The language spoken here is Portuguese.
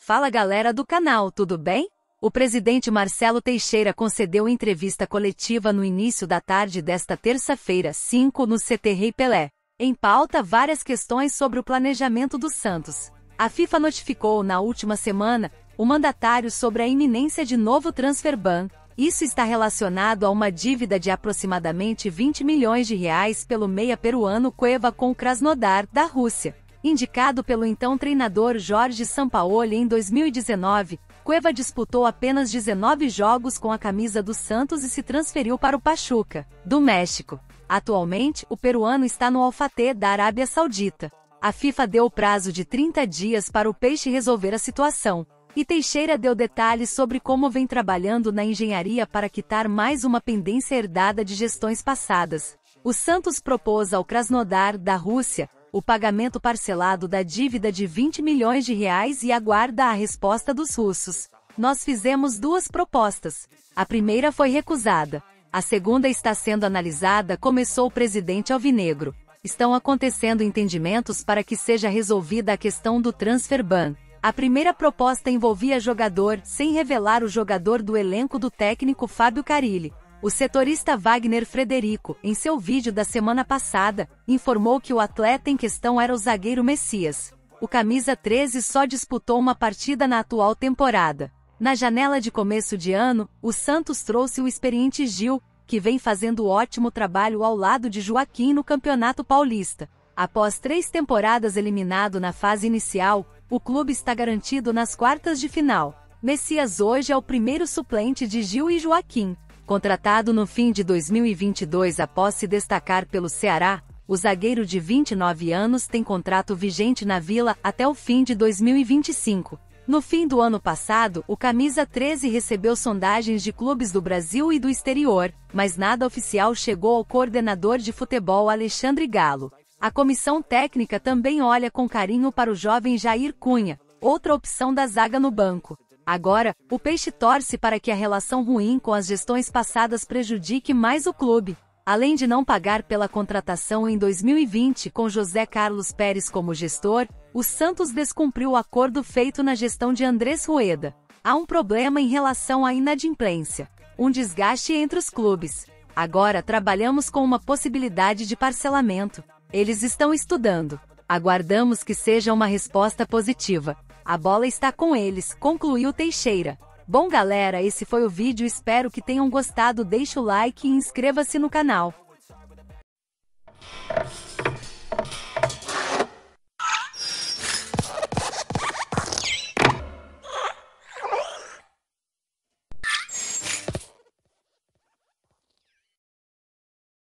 Fala galera do canal, tudo bem? O presidente Marcelo Teixeira concedeu entrevista coletiva no início da tarde desta terça-feira, 5, no CT Rei Pelé. Em pauta, várias questões sobre o planejamento do Santos. A FIFA notificou na última semana o mandatário sobre a iminência de novo transfer ban. Isso está relacionado a uma dívida de aproximadamente 20 milhões de reais pelo meia peruano Cueva com o Krasnodar, da Rússia. Indicado pelo então treinador Jorge Sampaoli em 2019, Cueva disputou apenas 19 jogos com a camisa do Santos e se transferiu para o Pachuca, do México. Atualmente, o peruano está no Alfatê da Arábia Saudita. A FIFA deu o prazo de 30 dias para o peixe resolver a situação. E Teixeira deu detalhes sobre como vem trabalhando na engenharia para quitar mais uma pendência herdada de gestões passadas. O Santos propôs ao Krasnodar, da Rússia, o pagamento parcelado da dívida de 20 milhões de reais e aguarda a resposta dos russos. Nós fizemos duas propostas. A primeira foi recusada. A segunda está sendo analisada, começou o presidente Alvinegro. Estão acontecendo entendimentos para que seja resolvida a questão do transfer ban. A primeira proposta envolvia jogador, sem revelar o jogador do elenco do técnico Fábio Carilli. O setorista Wagner Frederico, em seu vídeo da semana passada, informou que o atleta em questão era o zagueiro Messias. O camisa 13 só disputou uma partida na atual temporada. Na janela de começo de ano, o Santos trouxe o experiente Gil, que vem fazendo ótimo trabalho ao lado de Joaquim no Campeonato Paulista. Após três temporadas eliminado na fase inicial, o clube está garantido nas quartas de final. Messias hoje é o primeiro suplente de Gil e Joaquim. Contratado no fim de 2022 após se destacar pelo Ceará, o zagueiro de 29 anos tem contrato vigente na Vila até o fim de 2025. No fim do ano passado, o camisa 13 recebeu sondagens de clubes do Brasil e do exterior, mas nada oficial chegou ao coordenador de futebol Alexandre Galo. A comissão técnica também olha com carinho para o jovem Jair Cunha, outra opção da zaga no banco. Agora, o peixe torce para que a relação ruim com as gestões passadas prejudique mais o clube. Além de não pagar pela contratação em 2020 com José Carlos Pérez como gestor, o Santos descumpriu o acordo feito na gestão de Andrés Rueda. Há um problema em relação à inadimplência, um desgaste entre os clubes. Agora trabalhamos com uma possibilidade de parcelamento. Eles estão estudando. Aguardamos que seja uma resposta positiva. A bola está com eles, concluiu Teixeira. Bom galera, esse foi o vídeo, espero que tenham gostado, deixe o like e inscreva-se no canal.